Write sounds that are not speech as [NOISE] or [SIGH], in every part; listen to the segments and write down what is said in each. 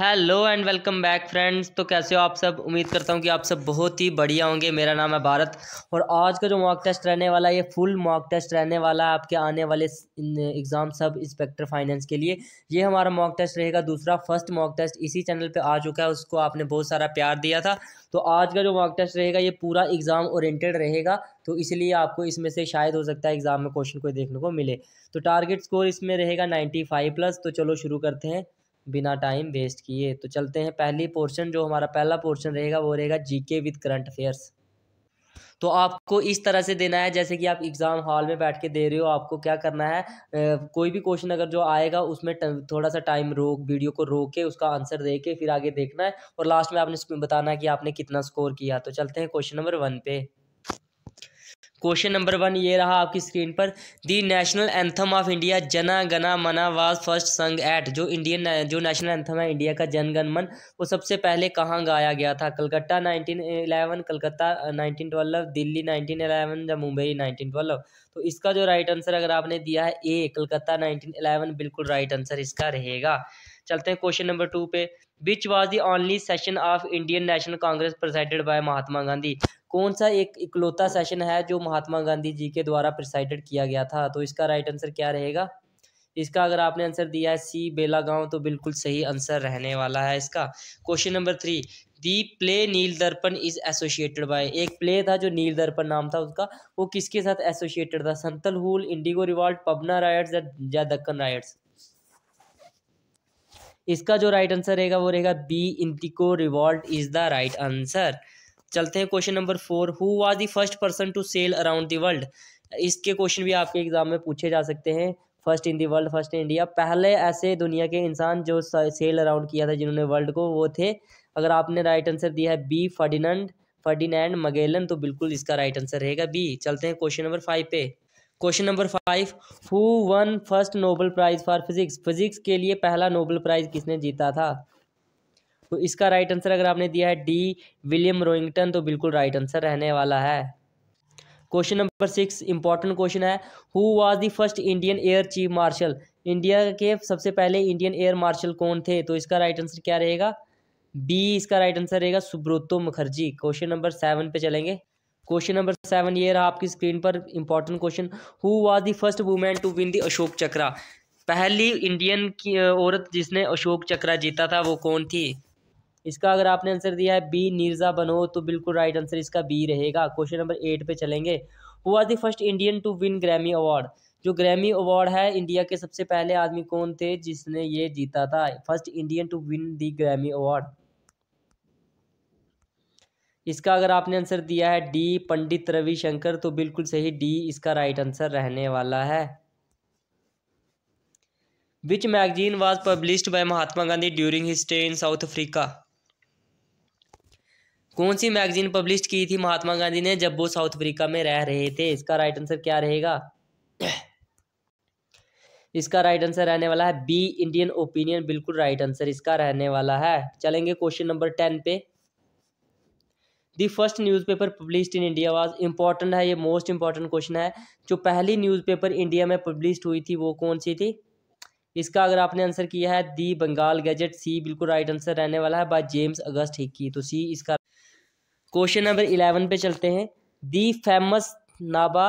Hello and welcome back friends तो कैसे हो आप सब उम्मीद करता हूँ कि आप सब बहुत ही बढ़िया होंगे मेरा नाम है भारत और आज का जो मॉक टेस्ट रहने वाला है ये फुल मॉक टेस्ट रहने वाला है आपके आने वाले एग्ज़ाम सब इंस्पेक्टर फाइनेंस के लिए ये हमारा मॉक टेस्ट रहेगा दूसरा फर्स्ट मॉक टेस्ट इसी चैनल पर आ चुका है उसको आपने बहुत सारा प्यार दिया था तो आज का जो मॉक टेस्ट रहेगा ये पूरा एग्ज़ाम ओरिएंटेड रहेगा तो इसलिए आपको इसमें से शायद हो सकता है एग्ज़ाम में क्वेश्चन कोई देखने को मिले तो टारगेट स्कोर इसमें रहेगा नाइन्टी फाइव प्लस तो चलो शुरू करते हैं बिना टाइम वेस्ट किए तो चलते हैं पहली पोर्शन जो हमारा पहला पोर्शन रहेगा वो रहेगा जीके विद करंट अफेयर्स तो आपको इस तरह से देना है जैसे कि आप एग्ज़ाम हॉल में बैठ के दे रहे हो आपको क्या करना है ए, कोई भी क्वेश्चन अगर जो आएगा उसमें थोड़ा सा टाइम रोक वीडियो को रोक के उसका आंसर दे के फिर आगे देखना है और लास्ट में आपने बताना है कि आपने कितना स्कोर किया तो चलते हैं क्वेश्चन नंबर वन पे क्वेश्चन नंबर वन ये रहा आपकी स्क्रीन पर the national anthem of India Jana Gana Mana was first sung at जो इंडियन जो नेशनल एंथम है इंडिया का जनगण मन वो सबसे पहले कहाँ गाया गया था Calcutta nineteen eleven Calcutta nineteen twelve Delhi nineteen eleven या मुंबई नाइनटीन ट्वेल्व तो इसका जो राइट आंसर अगर आपने दिया है ए कलकत्ता नाइनटीन इलेवन बिल्कुल राइट आंसर इसका रहेगा चलते हैं क्वेश्चन नंबर टू पे which was the only session of Indian National Congress presided by Mahatma Gandhi कौन सा एक इकलौता सेशन है जो महात्मा गांधी जी के द्वारा प्रिसाइडेड किया गया था तो इसका राइट आंसर क्या रहेगा इसका अगर आपने आंसर दिया है सी बेलागांव तो बिल्कुल सही आंसर रहने वाला है इसका question number three the play Neel Darpan is associated by एक प्ले था जो नील दर्पण नाम था उसका वो किसके साथ एसोसिएटेड था Santhal Hul indigo revolt Pabna riots या दक्कन रायट्स इसका जो राइट आंसर रहेगा वो रहेगा B indigo revolt is the right answer चलते हैं question number four who was the first person to sail around the world इसके क्वेश्चन भी आपके एग्जाम में पूछे जा सकते हैं first in the world first in India पहले ऐसे दुनिया के इंसान जो सेल अराउंड किया था जिन्होंने वर्ल्ड को वो थे अगर आपने राइट आंसर दिया है बी फर्डिनंड फर्डिनैंड मगेलन तो बिल्कुल इसका राइट आंसर रहेगा बी चलते हैं क्वेश्चन नंबर फाइव पे question number five who won first Nobel prize for physics physics के लिए पहला नोबल प्राइज़ किसने जीता था तो इसका राइट आंसर अगर आपने दिया है डी विलियम रोइंगटन तो बिल्कुल राइट आंसर रहने वाला है question number six important question है who was the first Indian air chief marshal India के सबसे पहले इंडियन एयर मार्शल कौन थे तो इसका राइट आंसर क्या रहेगा बी इसका राइट आंसर रहेगा Subroto Mukherjee question number seven पे चलेंगे क्वेश्चन नंबर सेवन ये रहा आपकी स्क्रीन पर important question who was the first women to win the Ashok Chakra पहली इंडियन की औरत जिसने अशोक चक्रा जीता था वो कौन थी इसका अगर आपने आंसर दिया है बी नीरजा बनो तो बिल्कुल राइट आंसर इसका बी रहेगा क्वेश्चन नंबर एट पे चलेंगे who was the first Indian to win Grammy award जो ग्रैमी अवार्ड है इंडिया के सबसे पहले आदमी कौन थे जिसने ये जीता था first Indian to win the Grammy award इसका अगर आपने आंसर दिया है डी पंडित रविशंकर तो बिल्कुल सही डी इसका राइट आंसर रहने वाला है which magazine was published by Mahatma Gandhi during his stay in South Africa कौन सी मैगजीन पब्लिश की थी महात्मा गांधी ने जब वो साउथ अफ्रीका में रह रहे थे इसका राइट आंसर क्या रहेगा इसका राइट आंसर रहने वाला है बी इंडियन ओपिनियन बिल्कुल राइट आंसर इसका रहने वाला है चलेंगे क्वेश्चन नंबर टेन पे the first newspaper published in India was important है ये मोस्ट इंपॉर्टेंट क्वेश्चन है जो पहली न्यूज़पेपर इंडिया में पब्लिश्ड हुई थी वो कौन सी थी इसका अगर आपने आंसर किया है दी बंगाल गैजेट सी बिल्कुल राइट आंसर रहने वाला है बाय जेम्स अगस्त हिक्की तो सी इसका क्वेश्चन नंबर इलेवन पे चलते हैं the famous Naba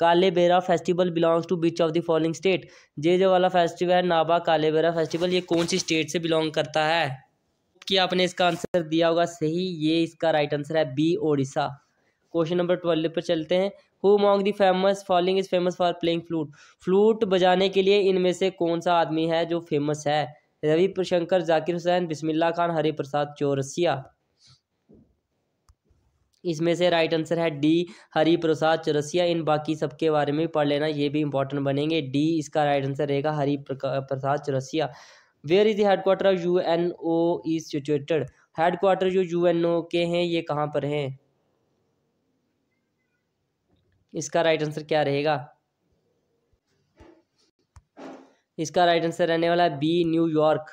Kalebara festival belongs to which of the following state जे जो वाला फेस्टिवल है नाबा कालेबेरा फेस्टिवल ये कौन सी स्टेट से बिलोंग करता है कि आपने इसका आंसर दिया होगा सही ये इसका राइट आंसर है B Odisha question number twelve पर चलते हैं who among the famous following is famous for playing flute flute बजाने के लिए इनमें से कौन सा आदमी है जो फेमस है रवि प्रशंकर जाकिर हुसैन बिस्मिल्ला खान हरि प्रसाद चौरसिया इसमें से राइट आंसर है डी हरि प्रसाद चौरसिया इन बाकी सबके बारे में पढ़ लेना ये भी इंपॉर्टेंट बनेंगे डी इसका राइट आंसर रहेगा Hari Prasad Chaurasia where is of U N O is situated headquarter जो यू एन ओ के हैं ये कहाँ पर हैं इसका राइट आंसर क्या रहेगा इसका राइट आंसर रहने वाला है बी न्यूयॉर्क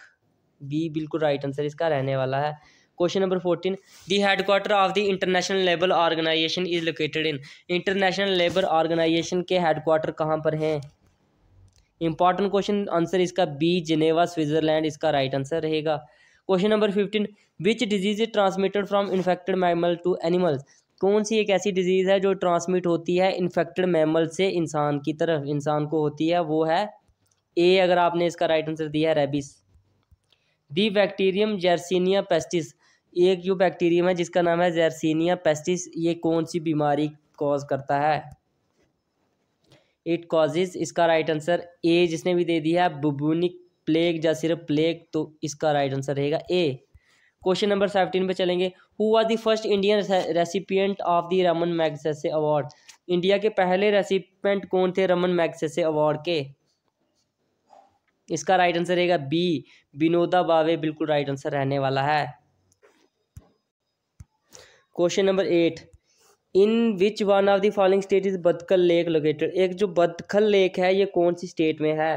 बी बिल्कुल राइट आंसर इसका रहने वाला है question number fourteen the headquarter of the international labour organization is located in international labour organization के हेडक्वार्टर कहाँ पर हैं इंपॉर्टेंट क्वेश्चन आंसर इसका बी जिनेवा स्विट्जरलैंड इसका राइट आंसर रहेगा question number fifteen which disease is transmitted from infected mammal to animals कौन सी एक ऐसी डिजीज़ है जो ट्रांसमिट होती है इन्फेक्टेड मैमल से इंसान की तरफ इंसान को होती है वो है ए अगर आपने इसका राइट आंसर दिया है rabies the bacterium Yersinia pestis एक जो बैक्टीरियम है जिसका नाम है जर्सीनिया पेस्टिस ये कौन सी बीमारी कॉज करता है इट कॉजेज इसका राइट आंसर ए जिसने भी दे दिया बुबूनिक प्लेग या सिर्फ प्लेग तो इसका राइट आंसर रहेगा ए क्वेश्चन नंबर सेवनटीन पे चलेंगे who are the first Indian recipient of the Ramon Magsaysay award India के पहले रेसिपियंट कौन थे रमन मैगसेसे अवार्ड के इसका राइट आंसर रहेगा बी विनोदा बावे बिल्कुल राइट आंसर रहने वाला है question number eight in which one of the following state is Badkhal lake located एक जो बदखल लेक है ये कौन सी स्टेट में है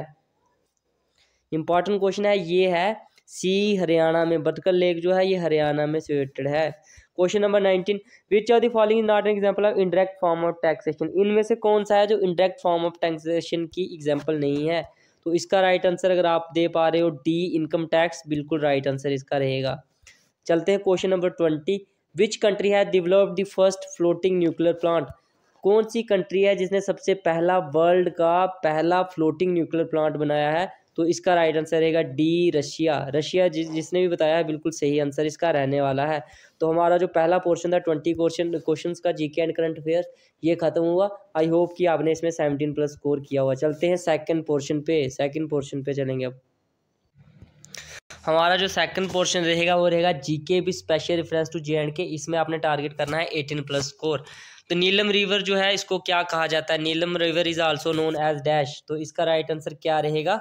इंपॉर्टेंट क्वेश्चन है ये है सी हरियाणा में बदखल लेक जो है ये हरियाणा में सिचुएटेड है question number nineteen which of the following is not an example of indirect form of taxation इनमें से कौन सा है जो इंडायरेक्ट फॉर्म ऑफ टैक्सेशन की एग्जाम्पल नहीं है तो इसका राइट आंसर अगर आप दे पा रहे हो डी इनकम टैक्स बिल्कुल राइट आंसर इसका रहेगा चलते हैं question number twenty which country has develop the first floating nuclear plant कौन सी कंट्री है जिसने सबसे पहला वर्ल्ड का पहला फ्लोटिंग न्यूक्लियर प्लांट बनाया है तो इसका राइट आंसर रहेगा डी रशिया रशिया जिस जिसने भी बताया है बिल्कुल सही आंसर इसका रहने वाला है तो हमारा जो पहला पोर्शन था ट्वेंटी क्वेश्चन क्वेश्चंस का जीके एंड करंट अफेयर ये खत्म हुआ आई होप कि आपने इसमें सेवनटीन प्लस स्कोर किया हुआ चलते हैं सेकंड पोर्शन पे सेकंड पोर्शन पे चलेंगे अब हमारा जो सेकंड पोर्शन रहेगा वो रहेगा जीके भी special reference to J and K इसमें आपने टारगेट करना है एटीन प्लस स्कोर तो नीलम रिवर जो है इसको क्या कहा जाता है Neelum river is also known as dash तो इसका राइट आंसर क्या रहेगा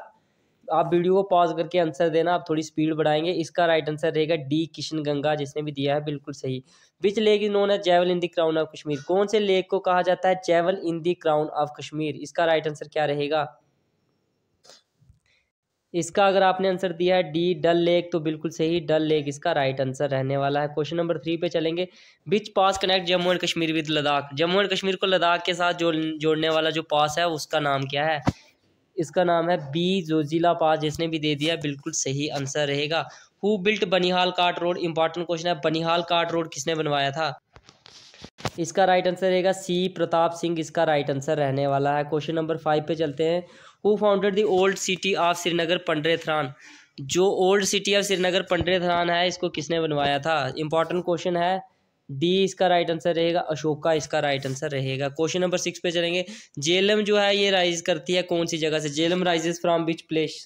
आप वीडियो को पॉज करके आंसर देना आप थोड़ी स्पीड बढ़ाएंगे इसका राइट आंसर रहेगा डी किशन गंगा जिसने भी दिया है बिल्कुल सही विच लेक इज नोन है jewel in the crown of Kashmir कौन से लेक को कहा जाता है jewel in the crown of Kashmir इसका राइट आंसर क्या रहेगा इसका अगर आपने आंसर दिया है डी डल लेक तो बिल्कुल सही डल लेक इसका राइट आंसर रहने वाला है क्वेश्चन नंबर थ्री पे चलेंगे which pass connect Jammu and Kashmir with Ladakh Jammu and Kashmir को लद्दाख के साथ जो जोड़ने वाला जो पास है उसका नाम क्या है इसका नाम है बी जो जिला पास जिसने भी दे दिया बिल्कुल सही आंसर रहेगा हु बिल्ट बनिहाल काट रोड इंपॉर्टेंट क्वेश्चन है बनिहाल काट रोड किसने बनवाया था इसका राइट आंसर रहेगा सी प्रताप सिंह इसका राइट आंसर रहने वाला है क्वेश्चन नंबर फाइव पे चलते हैं who founded the old city of Srinagar Pandrethan जो old city of Srinagar Pandrethan है इसको किसने बनवाया था इंपॉर्टेंट क्वेश्चन है डी इसका राइट आंसर रहेगा अशोका इसका राइट आंसर रहेगा क्वेश्चन नंबर सिक्स पे चलेंगे जेलम जो है ये राइज करती है कौन सी जगह से Jhelum rises from which place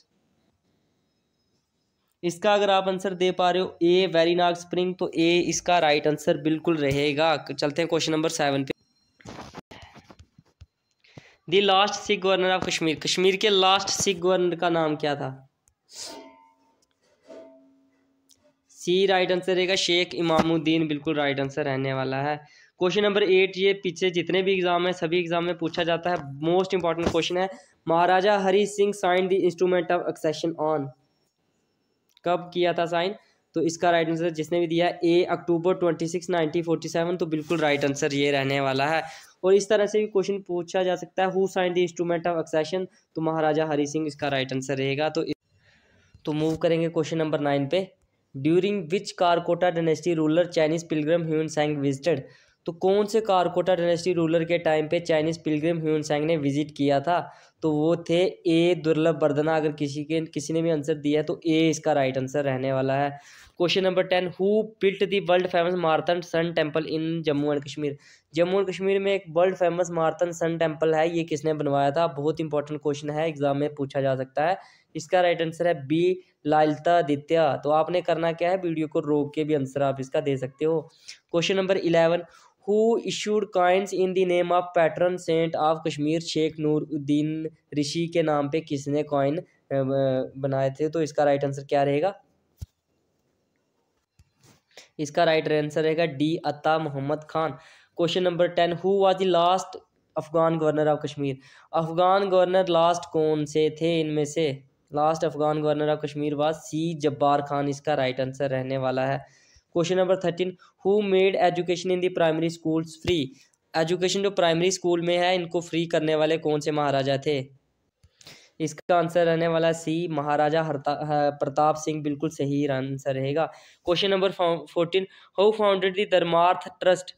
इसका अगर आप आंसर दे पा रहे हो ए वेरीनाग स्प्रिंग तो ए इसका राइट आंसर बिल्कुल रहेगा चलते हैं क्वेश्चन नंबर सेवन पे the last Sikh governor of Kashmir Kashmir के लास्ट सिख गवर्नर का नाम क्या था सी राइट आंसर रहेगा शेख इमामुद्दीन बिल्कुल राइट आंसर रहने वाला है क्वेश्चन नंबर एट ये पीछे जितने भी एग्जाम है सभी एग्जाम में पूछा जाता है मोस्ट इंपॉर्टेंट क्वेश्चन है Maharaja Hari Singh sign the instrument of accession on कब किया था साइन तो इसका राइट आंसर जिसने भी दिया A October twenty six nineteen forty seven तो बिल्कुल राइट आंसर ये रहने वाला है और इस तरह से भी क्वेश्चन पूछा जा सकता है who sign the instrument of accession तो महाराजा हरी सिंह इसका राइट आंसर रहेगा तो तो मूव करेंगे क्वेश्चन नंबर नाइन पे during which Karkota dynasty ruler Chinese pilgrim Hiuen Tsang visited तो कौन से कारकोटा डेनेस्टी रूलर के टाइम पे चाइनीज पिलग्रम ह्यून सैंग ने विजिट किया था तो वो थे ए दुर्लभ वर्धना अगर किसी के किसी ने भी आंसर दिया है तो ए इसका राइट आंसर रहने वाला है question number ten who built the world famous Martand sun temple in Jammu and Kashmir Jammu and Kashmir में एक world famous Martand sun temple है ये किसने बनवाया था बहुत इंपॉर्टेंट क्वेश्चन है एग्जाम में पूछा जा सकता है इसका राइट आंसर है बी लालता आदित्या तो आपने करना क्या है वीडियो को रोक के भी आंसर आप इसका दे सकते हो question number eleven who issued coins in the name of patron saint of Kashmir Sheikh Noor Uddin Rishi के नाम पे किसने कॉइन बनाए थे तो इसका राइट आंसर क्या रहेगा इसका राइट आंसर रहेगा D Atta Mohammad Khan question number ten who was the last Afghan governor of Kashmir Afghan governor last कौन से थे इनमें से last Afghan governor of Kashmir was C Jabbar Khan इसका राइट आंसर रहने वाला है question number thirteen who made education in the primary schools free education जो प्राइमरी स्कूल में है इनको फ्री करने वाले कौन से महाराजा थे इसका आंसर रहने वाला सी महाराजा हरता प्रताप सिंह बिल्कुल सही आंसर रहेगा question number fourteen how founded the Dharmarth trust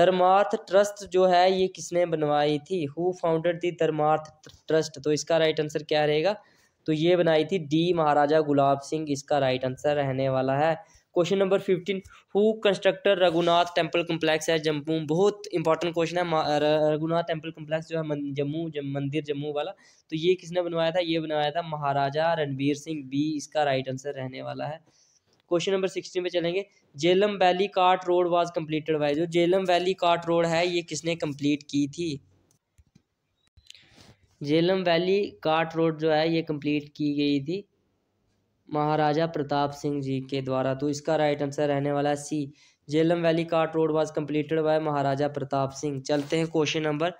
धर्मार्थ ट्रस्ट जो है ये किसने बनवाई थी who founded the Dharmarth trust तो इसका राइट आंसर क्या रहेगा तो ये बनाई थी डी महाराजा गुलाब सिंह इसका राइट आंसर रहने वाला है question number fifteen who constructor Raghunath temple complex है जम्मू बहुत इंपॉर्टेंट क्वेश्चन है रघुनाथ टेम्पल कम्प्लेक्स जो है जम्मू मंदिर जम्मू वाला तो ये किसने बनवाया था ये बनवाया था महाराजा रणवीर सिंह बी इसका राइट आंसर रहने वाला है क्वेश्चन नंबर सिक्सटीन पे चलेंगे Jhelum valley cart road was completed by जो जेलम वैली काट रोड है ये किसने कम्प्लीट की थी जेलम वैली काट रोड जो है ये कंप्लीट की गई थी महाराजा प्रताप सिंह जी के द्वारा तो इसका राइट आंसर रहने वाला है C Jhelum valley cart road was completed by Maharaja Pratap Singh चलते हैं क्वेश्चन नंबर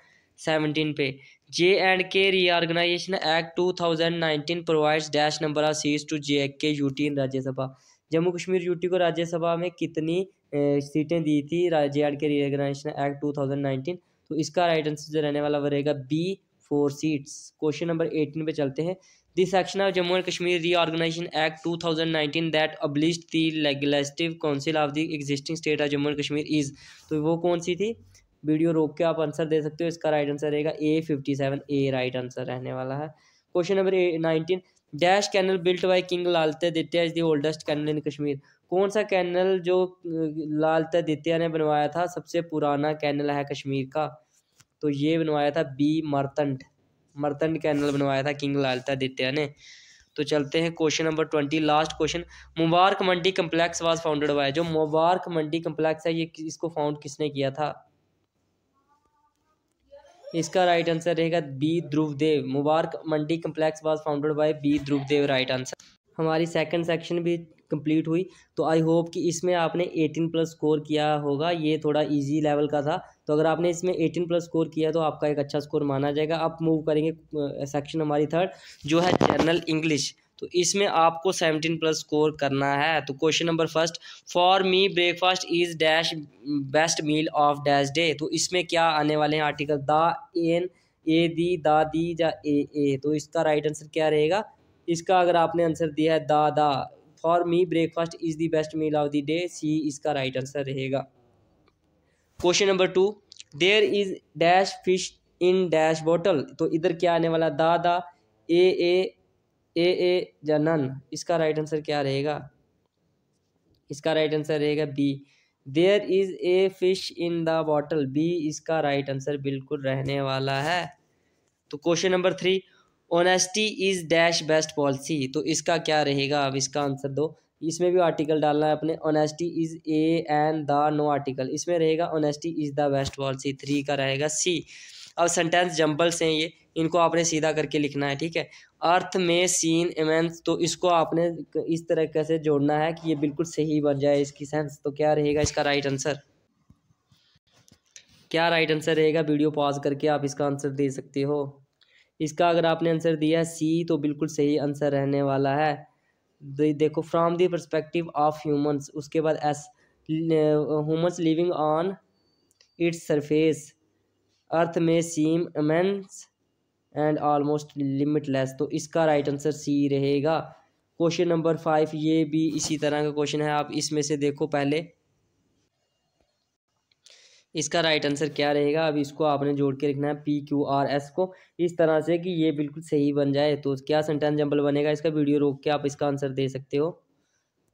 सेवनटीन पे J and K reorganisation act two thousand nineteen provides dash number of seats to J K UT in Rajya Sabha Jammu Kashmir UT को राज्यसभा में कितनी सीटें दी थी J and K reorganisation act two thousand nineteen तो इसका राइट आंसर जो रहने वाला रहेगा B four seats question number eighteen पे चलते हैं section Jammu and Kashmir re and act two thousand nineteen that abolish the legislative council of the existing state of Jammu and Kashmir is तो वो कौन सी थी वीडियो रोक के आप आंसर दे सकते हो इसका राइट आंसर रहेगा A fifty seven A right answer रहने वाला है question number nineteen dash canal built by king Lalitaditya is the oldest canal in Kashmir कौन सा कैनल जो लालते दित्या ने बनवाया था सबसे पुराना कैनल है कश्मीर का तो ये बनवाया था बी मरतंट मरतन कैनल बनवाया था किंग लालता आदित्य ने तो चलते हैं question number twenty last question Mubarak Mandi complex was founded by जो मुबारक मंडी कम्प्लेक्स है ये इसको फाउंड किसने किया था इसका राइट आंसर रहेगा B Dhruvdev Mubarak Mandi complex was founded by B Dhruvdev right answer हमारी सेकंड सेक्शन भी कंप्लीट हुई तो आई होप कि इसमें आपने 18 प्लस स्कोर किया होगा ये थोड़ा इजी लेवल का था तो अगर आपने इसमें एटीन प्लस स्कोर किया तो आपका एक अच्छा स्कोर माना जाएगा आप मूव करेंगे सेक्शन हमारी थर्ड जो है जनरल इंग्लिश तो इसमें आपको सेवनटीन प्लस स्कोर करना है तो question number first for me breakfast is dash best meal of dash day तो इसमें क्या आने वाले हैं article the an a the the the या ए ए तो इसका राइट आंसर क्या रहेगा इसका अगर आपने आंसर दिया है the the for me breakfast is the best meal of the day C इसका राइट आंसर रहेगा question number two there is dash fish in dash bottle तो इधर क्या आने वाला दा दा ए ए ए ए या नन इसका राइट आंसर क्या रहेगा इसका राइट आंसर रहेगा B there is a fish in the bottle B इसका राइट आंसर बिल्कुल रहने वाला है तो question number three honesty is dash best policy तो इसका क्या रहेगा अब इसका आंसर दो इसमें भी आर्टिकल डालना है अपने honesty is a and the no article इसमें रहेगा honesty is the best policy three का रहेगा सी अब सेंटेंस जम्बल्स हैं ये इनको आपने सीधा करके लिखना है ठीक है अर्थ में सीन इमेंस तो इसको आपने इस तरह से जोड़ना है कि ये बिल्कुल सही बन जाए इसकी सेंस तो क्या रहेगा इसका राइट आंसर क्या राइट आंसर रहेगा वीडियो पॉज करके आप इसका आंसर दे सकते हो इसका अगर आपने आंसर दिया सी तो बिल्कुल सही आंसर रहने वाला है देखो from the perspective of humans उसके बाद as humans living on its surface earth में seem immense and almost limitless तो इसका राइट आंसर सी रहेगा क्वेश्चन नंबर फाइव ये भी इसी तरह का क्वेश्चन है आप इसमें से देखो पहले इसका राइट आंसर क्या रहेगा अब इसको आपने जोड़ के लिखना है पी क्यू आर एस को इस तरह से कि ये बिल्कुल सही बन जाए तो क्या सेंटेंस जम्बल बनेगा इसका वीडियो रोक के आप इसका आंसर दे सकते हो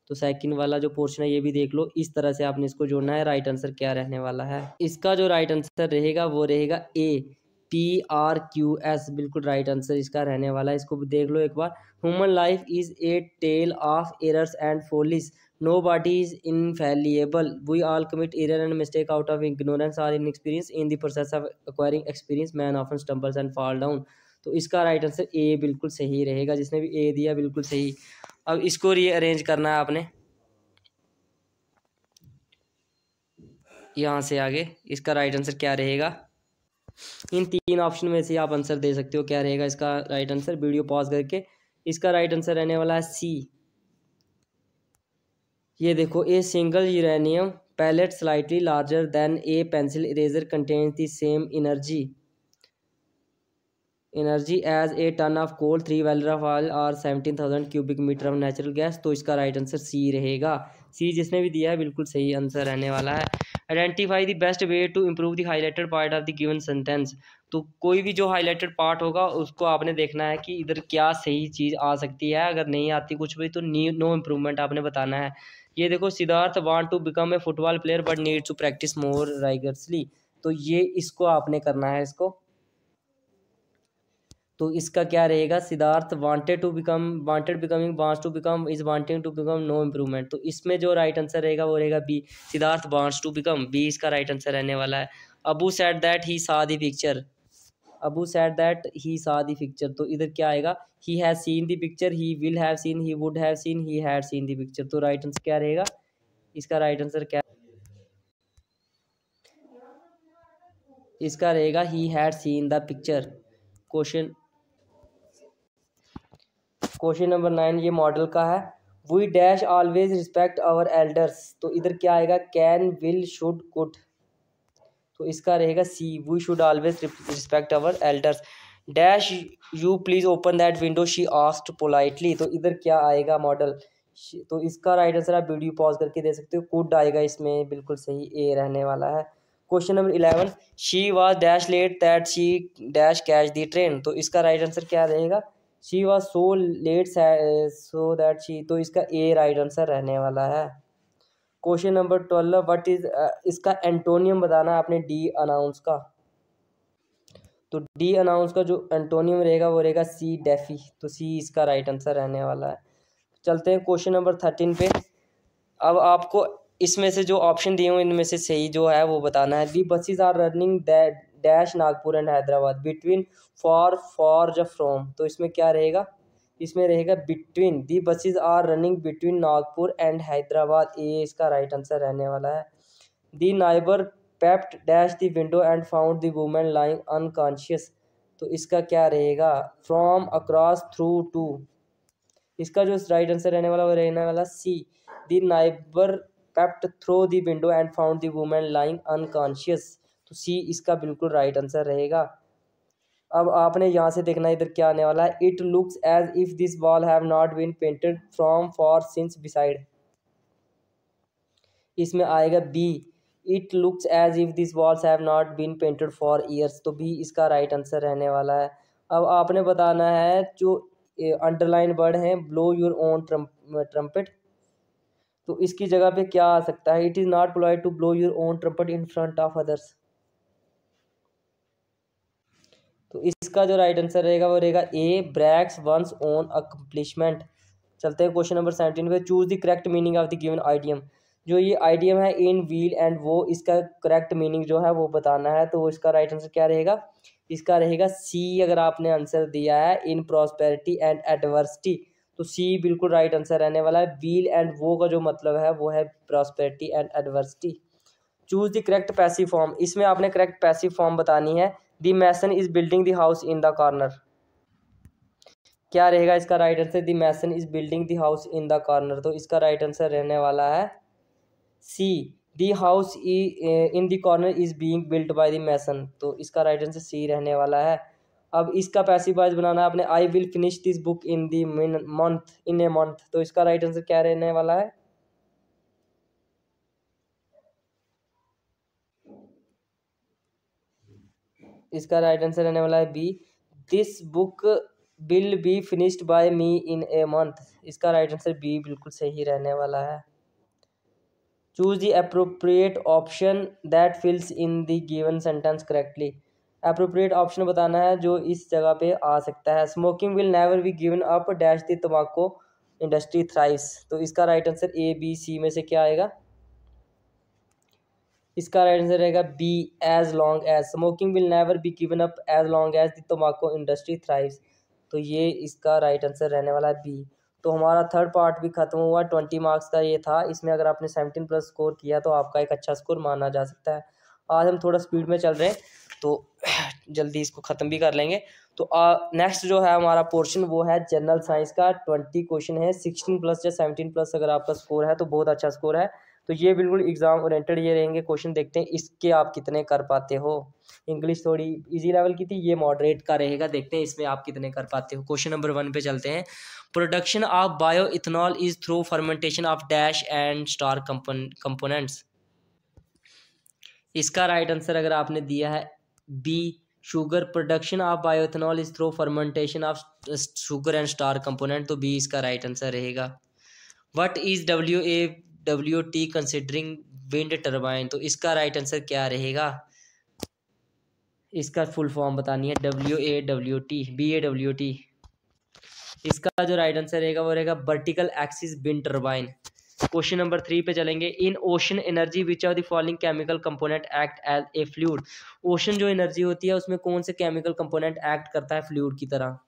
तो सेकंड वाला जो पोर्शन है ये भी देख लो इस तरह से आपने इसको जोड़ना है राइट आंसर क्या रहने वाला है इसका जो राइट आंसर रहेगा वो रहेगा A P R Q S बिल्कुल राइट आंसर इसका रहने वाला है इसको देख लो एक बार human life is a tale of errors and follies nobody is infallible we all commit error and mistake out of ignorance or inexperience in the process of acquiring experience man often stumbles and fall down तो इसका right answer ए बिल्कुल सही रहेगा जिसने भी ए दिया बिल्कुल सही अब इसको रीअरेंज करना है आपने यहाँ से आगे इसका राइट आंसर क्या रहेगा इन तीन ऑप्शन में से आप आंसर दे सकते हो क्या रहेगा इसका राइट आंसर वीडियो पॉज करके इसका राइट आंसर रहने वाला है सी ये देखो a single uranium pellet slightly larger than a pencil eraser contain the same energy energy as a ton of coal three barrel of oil और seventeen thousand cubic metre of natural gas तो इसका right answer C रहेगा सी जिसने भी दिया है बिल्कुल सही आंसर रहने वाला है identify the best way to improve the highlighted part of the given sentence तो कोई भी जो हाईलाइटेड पार्ट होगा उसको आपने देखना है कि इधर क्या सही चीज़ आ सकती है अगर नहीं आती कुछ भी तो न्यू नो इम्प्रूवमेंट आपने बताना है ये देखो Siddharth want to become a football player but need to practise more rigorously तो ये इसको आपने करना है इसको तो इसका क्या रहेगा Siddharth wanted to become wanted becoming wants to become is wanting to become no improvement तो इसमें जो राइट आंसर रहेगा वो रहेगा B Siddharth wants to become B इसका राइट आंसर रहने वाला है Abu set that he saw the picture Abu said that he saw the picture तो इधर क्या आएगा he has seen the picture he will have seen he would have seen he had seen the picture तो right answer क्या रहेगा इसका right answer क्या इसका रहेगा he had seen the picture question question number nine ये model का है we dash always respect our elders तो इधर क्या आएगा कैन विल शुड कुड तो इसका रहेगा C we should always respect our elders dash you please open that window she asked politely तो इधर क्या आएगा मॉडल तो इसका राइट आंसर आप वीडियो पॉज करके दे सकते हो कुड आएगा इसमें बिल्कुल सही ए रहने वाला है question number eleven she was dash late that she dash catch the train तो इसका राइट आंसर क्या रहेगा she was so late so that she तो इसका ए राइट आंसर रहने वाला है question number twelve what is uh, इसका एंटोनियम बताना है आपने डी अनाउंस का तो डी अनाउंस का जो एंटोनियम रहेगा वो रहेगा सी डेफी तो सी इसका राइट आंसर रहने वाला है चलते हैं क्वेश्चन नंबर थर्टीन पे अब आपको इसमें से जो ऑप्शन दिए हुए इनमें से सही जो है वो बताना है the buses are running dash Nagpur and Hyderabad between for for ज फ्रॉम तो इसमें क्या रहेगा इसमें रहेगा between the buses are running between Nagpur and Hyderabad ये इसका राइट आंसर रहने वाला है the neighbour peeped dash the window and found the woman lying unconscious तो इसका क्या रहेगा फ्रॉम अक्रॉस थ्रू टू इसका जो राइट आंसर रहने वाला वो रहने वाला C the neighbour peeped through the window and found the woman lying unconscious तो सी इसका बिल्कुल राइट आंसर रहेगा अब आपने यहाँ से देखना इधर क्या आने वाला है it looks as if this wall have not been painted from for since beside इसमें आएगा B it looks as if this walls have not been painted for years तो बी इसका राइट right आंसर रहने वाला है अब आपने बताना है जो अंडरलाइन वर्ड हैं ब्लो योर ओन ट्रम्पेट तो इसकी जगह पे क्या आ सकता है it is not ploy to blow your own trumpet in front of others तो इसका जो राइट आंसर रहेगा वो रहेगा A brags one's own accomplishment चलते हैं क्वेश्चन नंबर सेवनटीन पे choose the correct meaning of the given idiom जो ये आइडियम है इन व्हील एंड वो इसका करेक्ट मीनिंग जो है वो बताना है तो इसका राइट आंसर क्या रहेगा इसका रहेगा सी अगर आपने आंसर दिया है इन प्रॉस्पेरिटी एंड एडवर्सिटी तो सी बिल्कुल राइट आंसर रहने वाला है व्हील एंड वो का जो मतलब है वो है prosperity and adversity choose the correct passive form इसमें आपने करेक्ट पैसिव फॉर्म बतानी है the mason is building the house in the corner क्या रहेगा इसका right answer the mason is building the house in the corner तो इसका right answer रहने वाला है C the house in the corner is being built by the mason तो इसका राइट आंसर सी रहने वाला है अब इसका पैसिव वॉइस बनाना है आपने I will finish this book in the month in a month तो इसका राइट आंसर क्या रहने वाला है इसका राइट आंसर रहने वाला है B this book will be finished by me in a month इसका राइट आंसर बी बिल्कुल सही रहने वाला है choose the appropriate option that fills in the given sentence correctly appropriate option बताना है जो इस जगह पे आ सकता है smoking will never be given up dash the तम्बाकू इंडस्ट्री थ्राइस तो इसका right answer A B C में से क्या आएगा इसका राइट आंसर रहेगा B as long as smoking will never be given up as long as the तम्बाकू इंडस्ट्री थ्राइव्स तो ये इसका राइट आंसर रहने वाला है बी तो हमारा थर्ड पार्ट भी खत्म हुआ ट्वेंटी मार्क्स का ये था इसमें अगर आपने सेवनटीन प्लस स्कोर किया तो आपका एक अच्छा स्कोर माना जा सकता है आज हम थोड़ा स्पीड में चल रहे हैं तो [CLEARS THROAT] जल्दी इसको ख़त्म भी कर लेंगे तो नेक्स्ट जो है हमारा पोर्शन वो है जनरल साइंस का ट्वेंटी क्वेश्चन है सिक्सटीन प्लस या सेवनटीन प्लस अगर आपका स्कोर है तो बहुत अच्छा स्कोर है तो ये बिल्कुल एग्ज़ाम ओरिएंटेड ये रहेंगे क्वेश्चन देखते हैं इसके आप कितने कर पाते हो इंग्लिश थोड़ी इजी लेवल की थी ये मॉडरेट का रहेगा देखते हैं इसमें आप कितने कर पाते हो क्वेश्चन नंबर वन पे चलते हैं production of bio ethanol is through fermentation of dash and starch components इसका राइट आंसर अगर आपने दिया है B sugar production of bioethanol is through fermentation of sugar and starch component तो बी इसका राइट आंसर रहेगा what is W A W T considering wind turbine तो इसका राइट आंसर क्या रहेगा इसका फुल फॉर्म बतानी है W A W T B A W T इसका जो राइट आंसर रहेगा वो रहेगा vertical axis wind turbine question number three पे चलेंगे in ocean energy which are the following chemical component act as a fluid ocean जो energy होती है उसमें कौन से केमिकल कंपोनेंट एक्ट करता है फ्लूड की तरह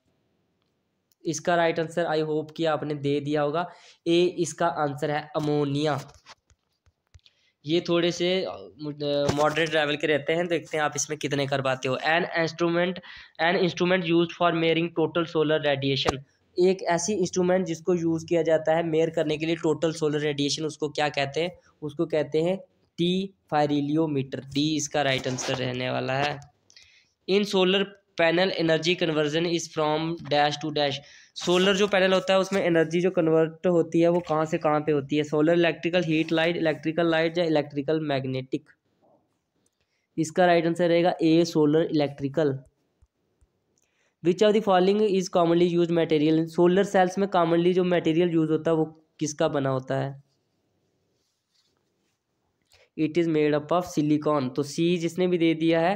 इसका राइट आंसर आई होप कि आपने दे दिया होगा ए इसका आंसर है अमोनिया ये थोड़े से मॉडरेट लेवल के रहते हैं देखते हैं आप इसमें कितने कर पाते हो an instrument an instrument use for measuring total solar radiation एक ऐसी इंस्ट्रूमेंट जिसको यूज़ किया जाता है मेयर करने के लिए टोटल सोलर रेडिएशन उसको क्या कहते हैं उसको कहते हैं टी फायरिलियोमीटर डी इसका राइट आंसर रहने वाला है in solar panel energy conversion is from dash to dash solar जो पैनल होता है उसमें एनर्जी जो कन्वर्ट होती है वो कहाँ से कहाँ पे होती है solar electrical heat light electrical light या इलेक्ट्रिकल मैग्नेटिक इसका राइट आंसर रहेगा A solar electrical which of the falling is commonly use material solar cells में कॉमनली जो मटेरियल यूज होता है वो किसका बना होता है it is made up of silicon तो सी जिसने भी दे दिया है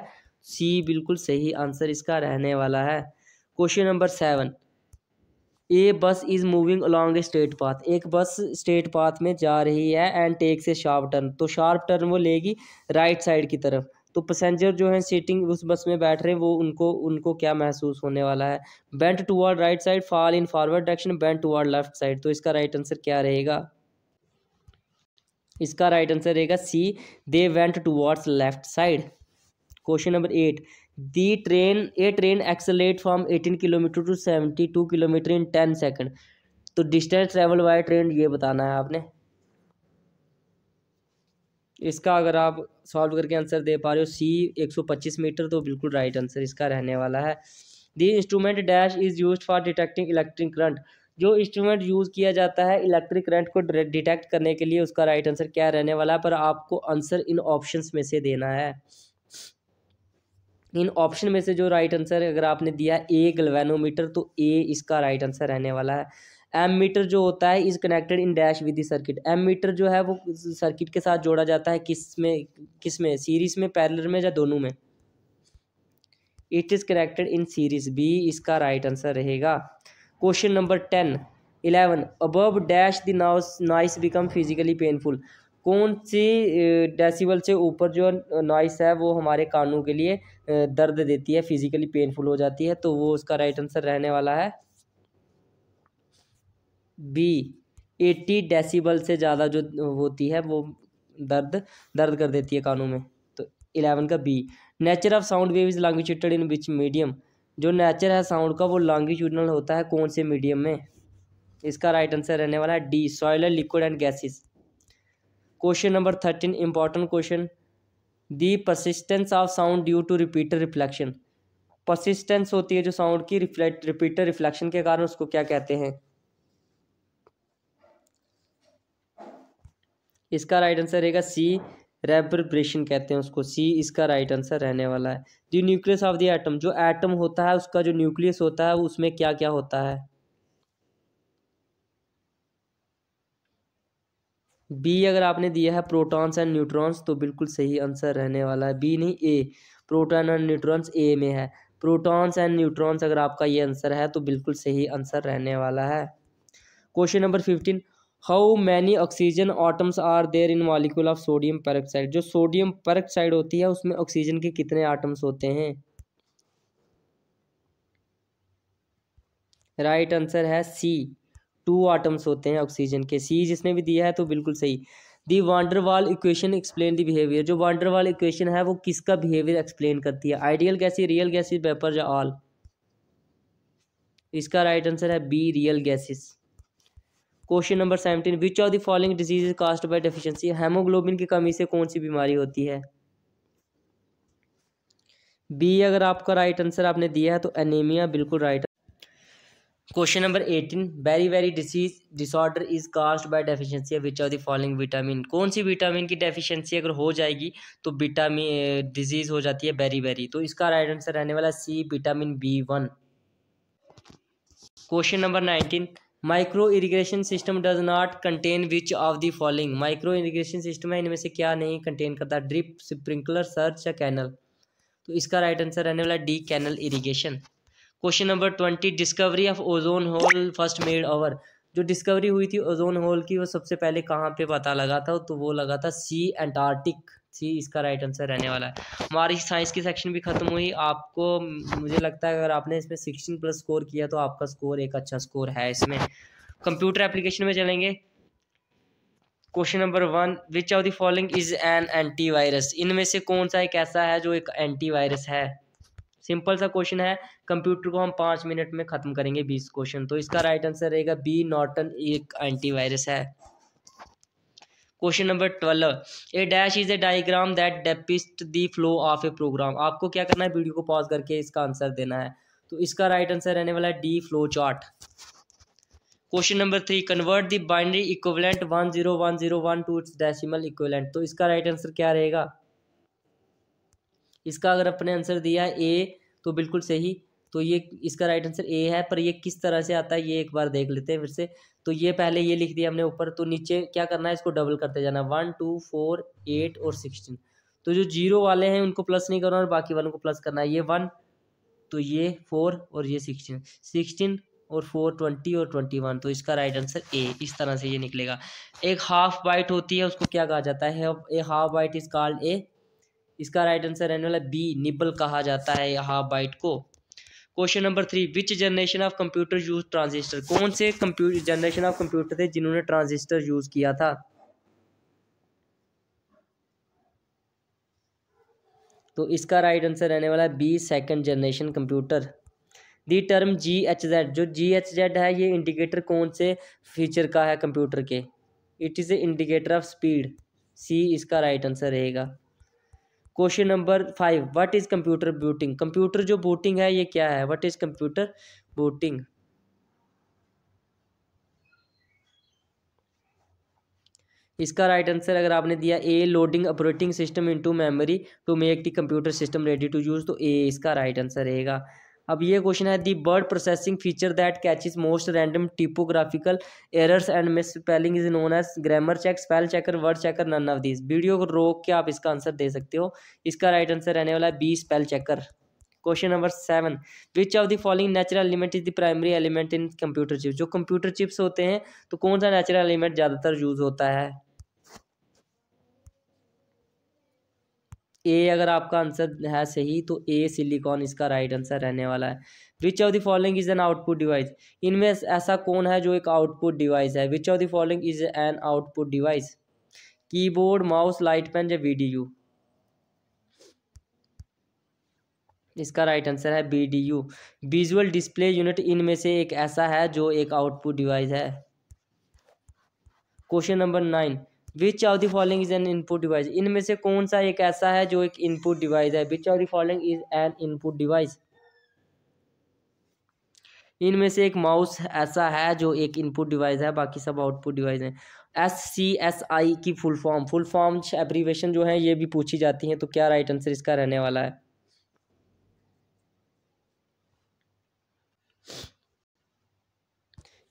सी बिल्कुल सही आंसर इसका रहने वाला है question number seven a bus is moving along a state path एक बस स्टेट पाथ में जा रही है एंड टेक से शार्प टर्न तो शार्प टर्न वो लेगी राइट साइड की तरफ तो पैसेंजर जो है सीटिंग उस बस में बैठ रहे हैं वो उनको उनको क्या महसूस होने वाला है bent toward right side fall in forward direction bent toward left side तो इसका राइट आंसर क्या रहेगा इसका राइट आंसर रहेगा C they went towards left side question number eight the train a train accelerate from eighteen kilometre to seventy two kilometre in ten second तो distance travel by train ये बताना है आपने इसका अगर आप सॉल्व करके आंसर दे पा रहे हो सी एक सौ पच्चीस मीटर तो बिल्कुल राइट आंसर इसका रहने वाला है the instrument dash is use for detecting electric current जो इंस्ट्रूमेंट यूज़ किया जाता है इलेक्ट्रिक करंट को डिटेक्ट करने के लिए उसका राइट आंसर क्या रहने वाला है पर आपको आंसर इन ऑप्शंस में से देना है इन ऑप्शन में से जो राइट आंसर अगर आपने दिया ए गलवेनोमीटर तो ए इसका राइट आंसर रहने वाला है एम मीटर जो होता है is connected in dash with circuit M meter जो है वो सर्किट के साथ जोड़ा जाता है किस में किस में सीरीज़ में पैरलर में या दोनों में it is connected in series B इसका राइट आंसर रहेगा question number ten eleven above dash the noise noise become physically painful कौन सी डेसिबल से ऊपर जो नॉइस है वो हमारे कानों के लिए दर्द देती है फिजिकली पेनफुल हो जाती है तो वो उसका राइट आंसर रहने वाला है बी एट्टी डेसिबल से ज़्यादा जो होती है वो दर्द दर्द कर देती है कानों में तो इलेवन का B nature of sound wave is longitudinal in which medium जो नेचर है साउंड का वो लॉन्गिट्यूडनल होता है कौन से मीडियम में इसका राइट आंसर रहने वाला है D solid liquid and gases question number thirteen important question the persistence of sound due to repeated reflection persistence होती है जो साउंड की रिफ्लेक्ट रिपीटर रिफ्लेक्शन के कारण उसको क्या कहते हैं इसका राइट आंसर रहेगा सी रेब्रेशन कहते हैं उसको सी इसका राइट आंसर रहने वाला है the nucleus of the atom जो एटम होता है उसका जो न्यूक्लियस होता है उसमें क्या क्या होता है बी अगर आपने दिया है प्रोटॉन्स एंड न्यूट्रॉन्स तो बिल्कुल सही आंसर रहने वाला है बी नहीं A proton and neutrons A में है प्रोटॉन्स एंड न्यूट्रॉन्स अगर आपका ये आंसर है तो बिल्कुल सही आंसर रहने वाला है question number fifteen how many oxygen atoms are there in molecule of sodium peroxide जो सोडियम पेरोक्साइड होती है उसमें ऑक्सीजन के कितने आटम्स होते हैं राइट right आंसर है सी टू आटम्स होते हैं ऑक्सीजन के सी जिसने भी दिया है तो बिल्कुल सही the van der Waals equation explain the behaviour जो वांडरवाल इक्वेशन है वो किसका बिहेवियर एक्सप्लेन करती है ideal gas real gases vapour या ऑल इसका राइट आंसर है B real gases question number seventeen which of the following disease caused by deficiency haemoglobin की कमी से कौन सी बीमारी होती है बी अगर आपका राइट आंसर आपने दिया है तो एनीमिया बिल्कुल right question number eighteen very very disease disorder is caused by deficiency which of the following vitamin कौन सी विटामिन की डेफिशिएंसी अगर हो जाएगी तो विटामिन डिजीज हो जाती है बेरी वेरी तो इसका राइट आंसर रहने वाला C vitamin B one question number nineteen micro irrigation system does not contain which of the following micro irrigation system है इनमें से क्या नहीं कंटेन करता ड्रिप स्प्रिंकलर सर्च या कैनल तो इसका राइट आंसर रहने वाला D canal irrigation question number twenty discovery of ozone hole first made our जो डिस्कवरी हुई थी ओजोन होल की वो सबसे पहले कहाँ पे पता लगा था तो वो लगा था सी एंटार्टिक सी इसका राइट आंसर रहने वाला है हमारी साइंस की सेक्शन भी ख़त्म हुई आपको मुझे लगता है अगर आपने इसमें सिक्सटीन प्लस स्कोर किया तो आपका स्कोर एक अच्छा स्कोर है इसमें कंप्यूटर एप्लीकेशन में चलेंगे question number one which of the following is an antivirus इनमें से कौन सा एक ऐसा है जो एक एंटीवायरस है सिंपल सा क्वेश्चन है कंप्यूटर को हम पाँच मिनट में ख़त्म करेंगे बीस क्वेश्चन तो इसका राइट आंसर रहेगा बी नॉटन एक एंटीवायरस है question number twelve a dash is a diagram that depicts the flow of a program आपको क्या करना है वीडियो को पॉज करके इसका आंसर देना है तो इसका राइट आंसर रहने वाला है D flow chart question number three convert the binary equivalent one zero one zero one to its decimal equivalent तो इसका राइट आंसर क्या रहेगा इसका अगर अपने आंसर दिया है ए तो बिल्कुल सही तो ये इसका राइट आंसर ए है पर ये किस तरह से आता है ये एक बार देख लेते हैं फिर से तो ये पहले ये लिख दिया हमने ऊपर तो नीचे क्या करना है इसको डबल करते जाना वन टू फोर एट और सिक्सटीन तो जो जीरो वाले हैं उनको प्लस नहीं करना और बाकी वालों को प्लस करना है ये वन तो ये फोर और ये सिक्सटीन सिक्सटीन और फोर ट्वेंटी और ट्वेंटी वन तो इसका राइट आंसर ए इस तरह से ये निकलेगा एक हाफ बाइट होती है उसको क्या कहा जाता है a half byte is called a इसका राइट आंसर रहने वाला बी निबल कहा जाता है यहाँ बाइट को question number three which generation of computer use transistor कौन से कंप्यूटर जनरेशन ऑफ कंप्यूटर थे जिन्होंने ट्रांजिस्टर यूज किया था तो इसका राइट आंसर रहने वाला है B second generation computer the term G H Z जो जी एच जेड है ये इंडिकेटर कौन से फीचर का है कंप्यूटर के it is a indicator of speed C इसका राइट आंसर रहेगा question number five what is computer booting computer जो बूटिंग है ये क्या है व्हाट इज़ कंप्यूटर बूटिंग इसका राइट right आंसर अगर आपने दिया A loading operating system into memory to make the computer system ready to use तो ए इसका राइट आंसर रहेगा अब ये क्वेश्चन है the word processing feature that is most random typographical errors and misspelling is known as grammar check spell checker word checker none of this video को रोक के आप इसका आंसर दे सकते हो इसका राइट आंसर रहने वाला है B spell checker question number seven which of the following natural element is the primary element in computer chips जो कंप्यूटर चिप्स होते हैं तो कौन सा नेचुरल एलिमेंट ज़्यादातर यूज़ होता है ए अगर आपका आंसर है सही तो ए सिलिकॉन इसका राइट आंसर रहने वाला है which of the following is an output device इनमें ऐसा कौन है जो एक आउटपुट डिवाइस है which of the following is an output device keyboard mouse light pen या यू इसका राइट आंसर है V D U visual display unit इनमें से एक ऐसा है जो एक आउटपुट डिवाइस है question number nine which of the following is an input device इनमें से कौन सा एक ऐसा है जो एक इनपुट डिवाइस है which of the following is an input device इनमें से एक माउस ऐसा है जो एक इनपुट डिवाइस है बाकी सब आउटपुट डिवाइस हैं एस सी एस आई की full form full form abbreviation जो है ये भी पूछी जाती है तो क्या राइट आंसर इसका रहने वाला है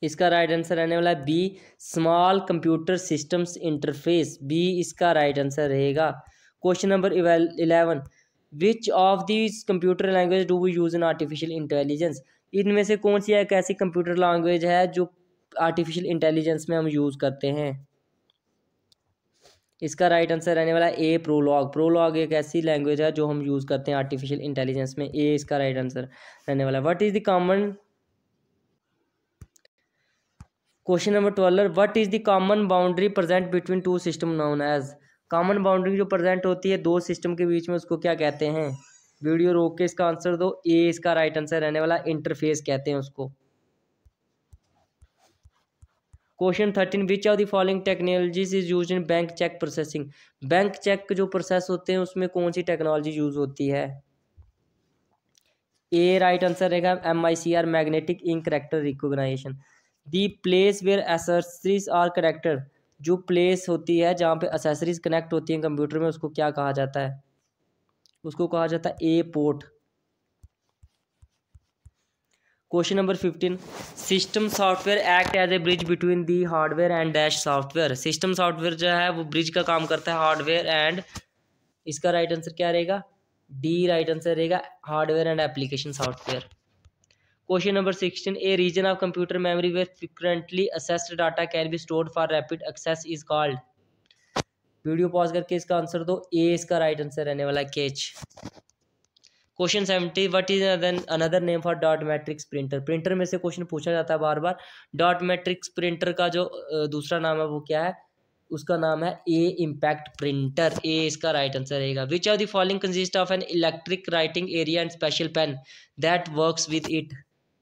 इसका राइट आंसर रहने वाला है B small computer systems interface B इसका राइट आंसर रहेगा question number eleven which of this computer language do we use in artificial intelligence इनमें से कौन सी एक ऐसी कंप्यूटर लैंग्वेज है जो आर्टिफिशियल इंटेलिजेंस में हम यूज़ करते हैं इसका राइट आंसर रहने वाला है ए प्रोलॉग प्रोलॉग एक ऐसी लैंग्वेज है जो हम यूज़ करते हैं आर्टिफिशियल इंटेलिजेंस में ए इसका राइट आंसर रहने वाला है what is the common question number twelve what is the common boundary present between two system known as common boundary जो प्रेजेंट होती है दो सिस्टम के बीच में उसको क्या कहते हैं वीडियो रोक के इसका आंसर दो ए इसका राइट आंसर रहने वाला इंटरफेस कहते हैं उसको question thirteen which of the following technologies is use in bank cheque processing bank cheque जो प्रोसेस होते हैं उसमें कौन सी टेक्नोलॉजी यूज होती है ए राइट आंसर रहेगा M I C R magnetic ink character recognition the place where accessories are connected जो प्लेस होती है जहाँ पे एसेसरीज कनेक्ट होती हैं कंप्यूटर में उसको क्या कहा जाता है उसको कहा जाता है A port question number fifteen system software act as a bridge between the hardware and dash software system software जो है वो ब्रिज का काम करता है हार्डवेयर एंड इसका राइट आंसर क्या रहेगा डी राइट आंसर रहेगा hardware and application software question number sixteen a region of computer memory where frequently accessed data can be stored for rapid access is called video pause करके इसका answer दो ए इसका right answer रहने वाला है केच question seventy what is another name for dot matrix printer printer में से क्वेश्चन पूछा जाता है बार बार डॉट मैट्रिक्स प्रिंटर का जो दूसरा नाम है वो क्या है उसका नाम है ए इम्पैक्ट प्रिंटर ए इसका राइट आंसर रहेगा which are the following consist of an electric writing area and special pen that works with it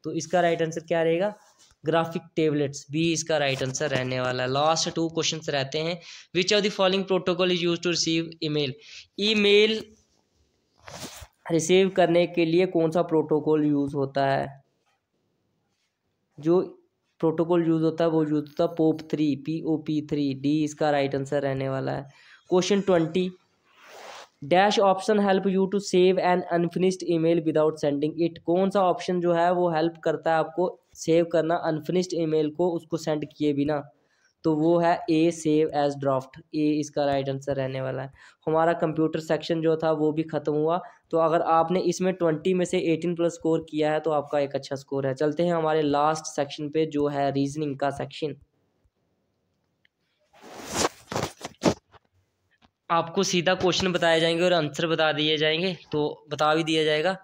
तो इसका राइट आंसर क्या रहेगा ग्राफिक टेबलेट्स भी इसका राइट आंसर रहने वाला है लास्ट टू क्वेश्चन रहते हैं which of the following protocol is use to receive email email receive करने के लिए कौन सा प्रोटोकॉल यूज़ होता है जो प्रोटोकॉल यूज़ होता है वो यूज़ होता है POP three P O P three D इसका राइट आंसर रहने वाला है question twenty dash option help you to save an unfinished email without sending it कौन सा ऑप्शन जो है वो हेल्प करता है आपको सेव करना अनफिनिश्ड ईमेल को उसको सेंड किए बिना तो वो है A save as draft A इसका राइट आंसर रहने वाला है हमारा कंप्यूटर सेक्शन जो था वो भी ख़त्म हुआ तो अगर आपने इसमें ट्वेंटी में से एटीन प्लस स्कोर किया है तो आपका एक अच्छा स्कोर है चलते हैं हमारे लास्ट सेक्शन पे जो है रीजनिंग का सेक्शन आपको सीधा क्वेश्चन बताए जाएंगे और आंसर बता दिए जाएंगे तो बता भी दिया जाएगा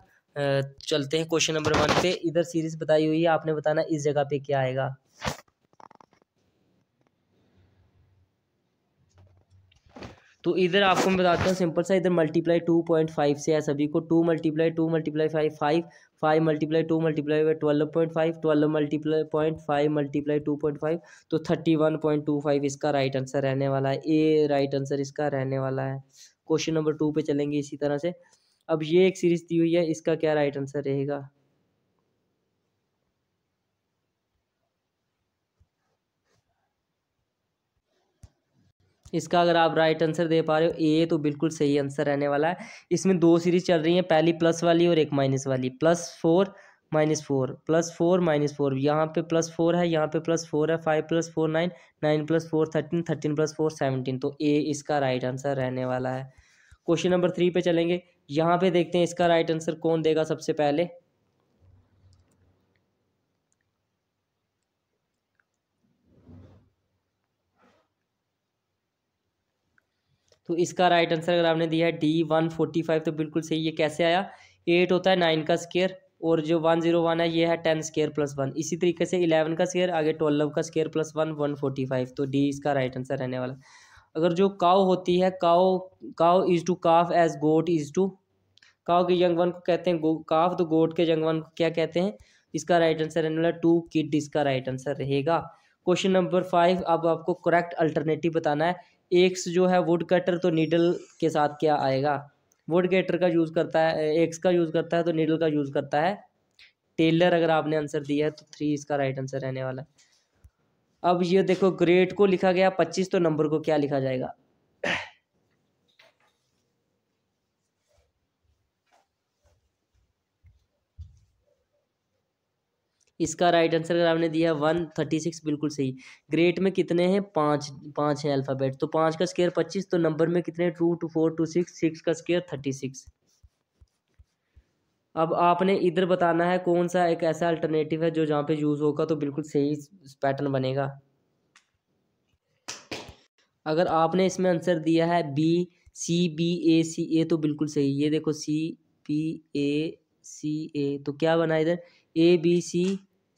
चलते हैं क्वेश्चन नंबर वन पे इधर सीरीज बताई हुई है आपने बताना इस जगह पे क्या आएगा तो इधर आपको मैं बताता हूँ सिंपल सा इधर मल्टीप्लाई टू पॉइंट फाइव से है सभी को two multiply two multiply five five five multiply two multiply by twelve point five twelve multiply point five multiply two point five तो thirty one point two five इसका right answer रहने वाला है A right answer इसका रहने वाला है question number two पे चलेंगे इसी तरह से अब ये एक सीरीज दी हुई है इसका क्या राइट आंसर रहेगा इसका अगर आप राइट आंसर दे पा रहे हो ए तो बिल्कुल सही आंसर रहने वाला है इसमें दो सीरीज चल रही है पहली प्लस वाली और एक माइनस वाली plus four minus four plus four minus four यहाँ पे प्लस फोर है यहाँ पे प्लस फोर है five plus four nine nine plus four thirteen thirteen plus four seventeen तो ए इसका राइट आंसर रहने वाला है क्वेश्चन नंबर थ्री पे चलेंगे यहाँ पे देखते हैं इसका राइट आंसर कौन देगा सबसे पहले तो इसका राइट आंसर अगर आपने दिया है डी वन फोर्टी फाइव तो बिल्कुल सही ये कैसे आया एट होता है नाइन का स्केयर और जो वन जीरो वन है ये है टेन स्केयर प्लस वन इसी तरीके से इलेवन का स्केयर आगे ट्वेल्व का square plus one one forty five तो डी इसका राइट आंसर रहने वाला अगर जो काओ होती है cow cow is to calf as goat is to cow के यंग वन को कहते हैं काफ तो गोट के यंग वन को क्या कहते हैं इसका राइट आंसर रहने वाला टू किड इसका राइट आंसर रहेगा क्वेश्चन नंबर फाइव अब आपको करेक्ट अल्टरनेटिव बताना है एक्स जो है वुड कटर तो नीडल के साथ क्या आएगा वुड कटर का यूज़ करता है एक्स का यूज़ करता है तो नीडल का यूज़ करता है टेलर अगर आपने आंसर दिया है तो थ्री इसका राइट आंसर रहने वाला है अब ये देखो ग्रेड को लिखा गया पच्चीस तो नंबर को क्या लिखा जाएगा इसका राइट आंसर अगर आपने दिया वन थर्टी सिक्स बिल्कुल सही ग्रेट में कितने हैं पाँच पाँच हैं अल्फ़ाबेट तो पाँच का स्केयर पच्चीस तो नंबर में कितने two two four two six six का स्केयर थर्टी सिक्स अब आपने इधर बताना है कौन सा एक ऐसा अल्टरनेटिव है जो जहाँ पे यूज़ होगा तो बिल्कुल सही पैटर्न बनेगा अगर आपने इसमें आंसर दिया है बी सी बी ए सी ए तो बिल्कुल सही ये देखो सी पी ए सी ए तो क्या बना इधर A B C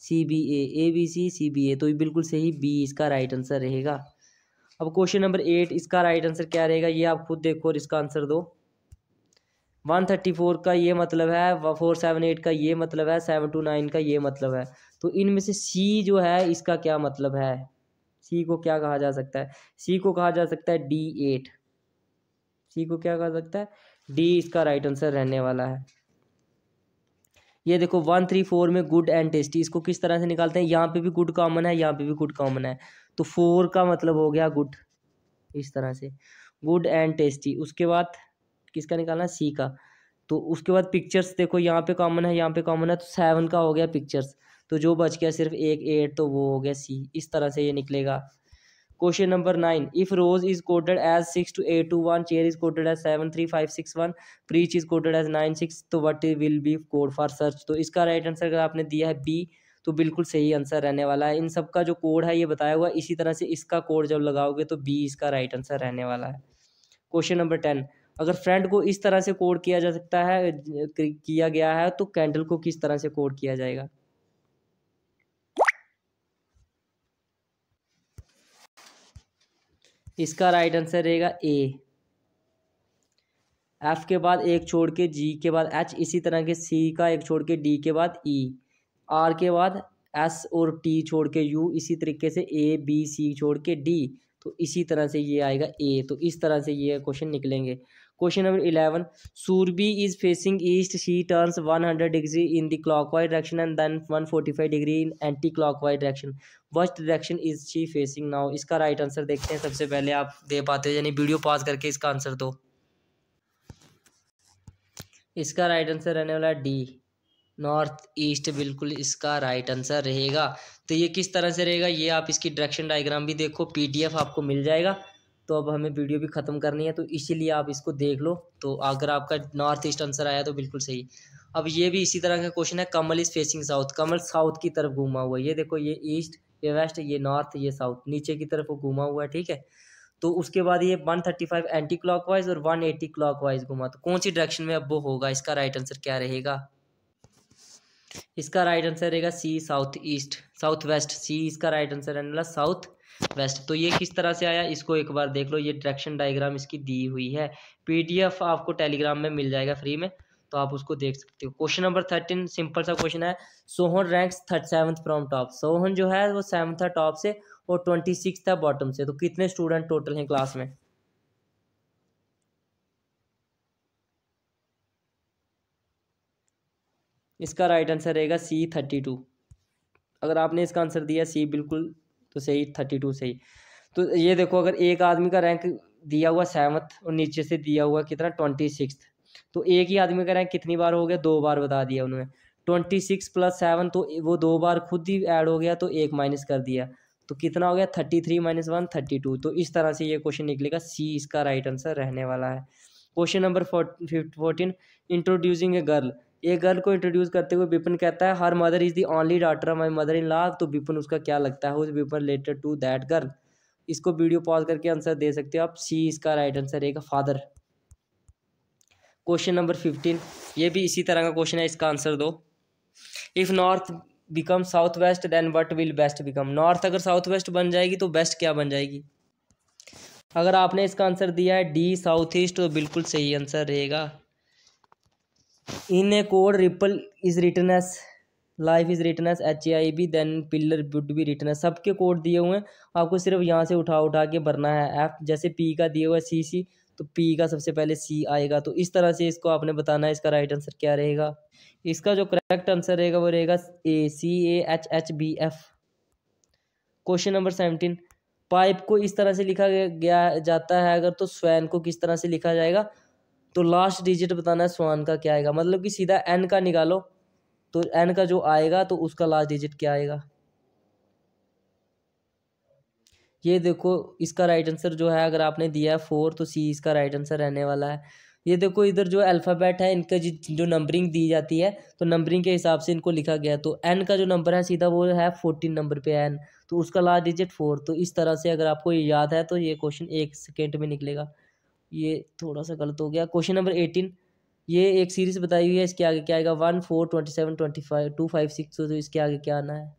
C B A A B C C B A तो ये बिल्कुल सही बी इसका राइट आंसर रहेगा अब क्वेश्चन नंबर एट इसका राइट आंसर क्या रहेगा ये आप खुद देखो और इसका आंसर दो वन थर्टी फोर का ये मतलब है फोर सेवन एट का ये मतलब है सेवन टू नाइन का ये मतलब है तो इनमें से सी जो है इसका क्या मतलब है सी को क्या कहा जा सकता है सी को कहा जा सकता है डी एट सी को क्या कहा सकता है डी इसका राइट आंसर रहने वाला है ये देखो वन थ्री फोर में गुड एंड टेस्टी इसको किस तरह से निकालते हैं यहाँ पे भी गुड कॉमन है यहाँ पे भी गुड कॉमन है तो फोर का मतलब हो गया गुड इस तरह से गुड एंड टेस्टी उसके बाद किसका निकालना सी का तो उसके बाद पिक्चर्स देखो यहाँ पे कॉमन है यहाँ पे कॉमन है तो सेवन का हो गया पिक्चर्स तो जो बच गया सिर्फ एक एट तो वो हो गया सी इस तरह से ये निकलेगा question number nine if rose is coded as six two eight two one chair is coded as seven three five six one preach is coded as nine six तो what will be code for search तो इसका right answer अगर आपने दिया है B तो बिल्कुल सही आंसर रहने वाला है इन सब का जो कोड है ये बताया हुआ इसी तरह से इसका कोड जब लगाओगे तो बी इसका राइट आंसर रहने वाला है क्वेश्चन नंबर टेन अगर फ्रेंड को इस तरह से कोड किया जा सकता है किया गया है तो कैंडल को किस तरह से कोड किया जाएगा इसका राइट आंसर रहेगा ए एफ के बाद एक छोड़ के जी के बाद एच इसी तरह के सी का एक छोड़ के डी के बाद ई e. आर के बाद एस और टी छोड़ के यू इसी तरीके से ए बी सी छोड़ के डी तो इसी तरह से ये आएगा ए तो इस तरह से ये क्वेश्चन निकलेंगे question number eleven Surbhi is facing east she turns one hundred degree in the clockwise direction and then one forty five degree in anti clockwise direction worst direction is she facing now इसका right answer देखते हैं सबसे पहले आप दे पाते हो यानी video pause करके इसका आंसर दो इसका राइट आंसर रहने वाला डी नॉर्थ ईस्ट बिल्कुल इसका राइट आंसर रहेगा तो ये किस तरह से रहेगा ये आप इसकी डायरेक्शन डायग्राम भी देखो पीडीएफ आपको मिल जाएगा तो अब हमें वीडियो भी ख़त्म करनी है तो इसीलिए आप इसको देख लो तो अगर आपका नॉर्थ ईस्ट आंसर आया तो बिल्कुल सही अब ये भी इसी तरह का क्वेश्चन है Kamal is facing south Kamal south की तरफ घूमा हुआ है ये देखो ये ईस्ट ये वेस्ट ये नॉर्थ ये साउथ नीचे की तरफ वो घूमा हुआ है ठीक है तो उसके बाद ये 135 एंटी क्लॉकवाइज और 180 वाइज घुमा तो कौन सी डायरेक्शन में अब वो होगा इसका राइट आंसर क्या रहेगा इसका राइट आंसर रहेगा C south east south west C इसका राइट आंसर है साउथ मतलब वेस्ट तो ये किस तरह से आया इसको एक बार देख लो ये ट्रैक्शन डायग्राम इसकी दी हुई है पीडीएफ आपको टेलीग्राम में मिल जाएगा फ्री में तो आप उसको देख सकते हो क्वेश्चन नंबर थर्टीन सिंपल सा क्वेश्चन है Sohan ranks third seventh from top Sohan जो है वो सेवन्थ था टॉप से और ट्वेंटी सिक्स था बॉटम से तो कितने स्टूडेंट टोटल हैं क्लास में इसका राइट आंसर रहेगा सी थर्टी टू अगर आपने इसका आंसर दिया सी बिल्कुल तो सही थर्टी टू सही तो ये देखो अगर एक आदमी का रैंक दिया हुआ सेवन्थ और नीचे से दिया हुआ कितना ट्वेंटी सिक्स तो एक ही आदमी का रैंक कितनी बार हो गया दो बार बता दिया उन्होंने ट्वेंटी सिक्स प्लस सेवन तो वो दो बार खुद ही ऐड हो गया तो एक माइनस कर दिया तो कितना हो गया thirty three minus one thirty two तो इस तरह से ये क्वेश्चन निकलेगा सी इसका राइट आंसर रहने वाला है question number fourteen introducing a girl एक गर्ल को इंट्रोड्यूस करते हुए विपिन कहता है her mother is the only daughter my mother in law तो विपिन उसका क्या लगता है Vipin related to that girl इसको वीडियो पॉज करके आंसर दे सकते हो आप सी इसका राइट आंसर रहेगा फादर क्वेश्चन नंबर फिफ्टीन ये भी इसी तरह का क्वेश्चन है इसका आंसर दो if north become south west then what will west become north अगर साउथ वेस्ट बन जाएगी तो बेस्ट क्या बन जाएगी अगर आपने इसका आंसर दिया है डी साउथ ईस्ट तो बिल्कुल सही आंसर रहेगा in a code ripple is written as life is written S H A I B then pillar would be written सबके कोड दिए हुए हैं आपको सिर्फ यहाँ से उठा उठा के भरना है एफ जैसे पी का दिया हुआ सी सी तो पी का सबसे पहले सी आएगा तो इस तरह से इसको आपने बताना है इसका राइट आंसर क्या रहेगा इसका जो करेक्ट आंसर रहेगा वो रहेगा A C A H H B F question number seventeen pipe को इस तरह से लिखा गया जाता है अगर तो स्वैन को किस तरह से लिखा जाएगा तो लास्ट डिजिट बताना है स्वान का क्या आएगा मतलब कि सीधा एन का निकालो तो एन का जो आएगा तो उसका लास्ट डिजिट क्या आएगा ये देखो इसका राइट आंसर जो है अगर आपने दिया है फोर तो सी इसका राइट आंसर रहने वाला है ये देखो इधर जो अल्फ़ाबेट है इनका जो नंबरिंग दी जाती है तो नंबरिंग के हिसाब से इनको लिखा गया तो एन का जो नंबर है सीधा वो है फोर्टीन नंबर पे एन तो उसका लास्ट डिजिट फोर तो इस तरह से अगर आपको याद है तो ये क्वेश्चन एक सेकेंड में निकलेगा ये थोड़ा सा गलत हो गया क्वेश्चन नंबर एटीन ये एक सीरीज बताई हुई है इसके आगे क्या आएगा one four twenty seven twenty five two five six तो इसके आगे क्या आना है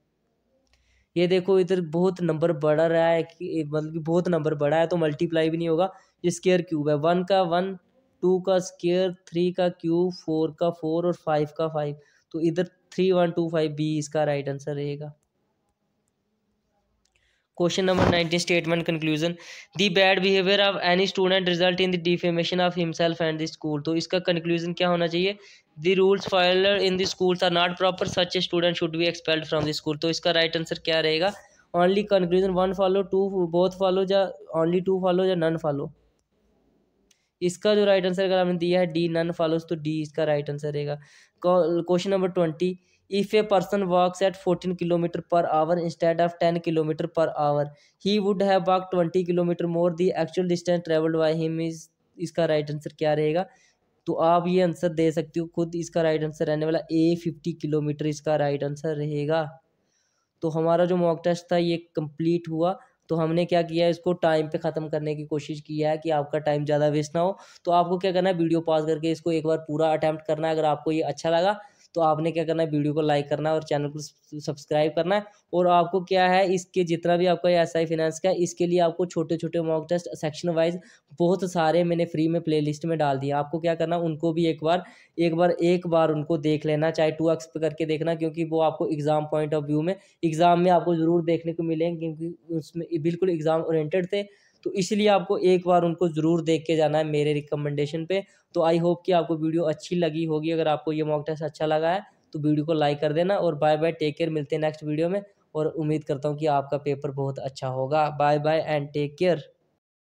ये देखो इधर बहुत नंबर बढ़ा रहा है कि मतलब कि बहुत नंबर बढ़ा है तो मल्टीप्लाई भी नहीं होगा ये स्केयर क्यूब है वन का वन टू का स्केयर थ्री का क्यूब फोर का फोर और फाइव का फाइव तो इधर three one two five B इसका राइट आंसर रहेगा question number nineteen statement conclusion the bad behaviour of any student result in the defamation of himself and the school तो इसका conclusion क्या होना चाहिए the rules followed in the schools are not proper such A student should be expelled from the school तो इसका right right answer क्या रहेगा only conclusion one follow two both follow या ओनली टू फॉलो या none follow इसका जो right answer अगर हमने दिया है डी नन फॉलोज तो डी इसका राइट आंसर रहेगा question number twenty if a person walks at fourteen kilometre per hour instead of ten kilometre per hour he would have walk twenty kilometre more the actual distance travelled by him is इसका right answer क्या रहेगा तो आप ये answer दे सकते हो खुद इसका राइट आंसर रहने वाला ए फिफ्टी किलोमीटर इसका राइट आंसर रहेगा तो हमारा जो मॉक टेस्ट था ये कंप्लीट हुआ तो हमने क्या किया है इसको टाइम पे ख़त्म करने की कोशिश किया है कि आपका टाइम ज़्यादा वेस्ट ना हो तो आपको क्या करना है वीडियो पॉज करके इसको एक बार पूरा अटैम्प्ट करना है अगर आपको ये अच्छा लगा तो आपने क्या करना है वीडियो को लाइक करना है और चैनल को सब्सक्राइब करना है और आपको क्या है इसके जितना भी आपका एस आई फाइनेंस का इसके लिए आपको छोटे छोटे मॉक टेस्ट सेक्शन वाइज बहुत सारे मैंने फ्री में प्ले लिस्ट में डाल दिया आपको क्या करना उनको भी एक बार एक बार एक बार उनको देख लेना चाहे टू एक्स करके देखना क्योंकि वो आपको एग्ज़ाम पॉइंट ऑफ व्यू में एग्ज़ाम में आपको ज़रूर देखने को मिलेंगे क्योंकि उसमें बिल्कुल एग्ज़ाम ओरिएंटेड थे तो इसलिए आपको एक बार उनको ज़रूर देख के जाना है मेरे रिकमेंडेशन पे तो आई होप कि आपको वीडियो अच्छी लगी होगी अगर आपको ये मॉक टेस्ट अच्छा लगा है तो वीडियो को लाइक कर देना और बाय बाय टेक केयर मिलते हैं नेक्स्ट वीडियो में और उम्मीद करता हूँ कि आपका पेपर बहुत अच्छा होगा bye bye and take care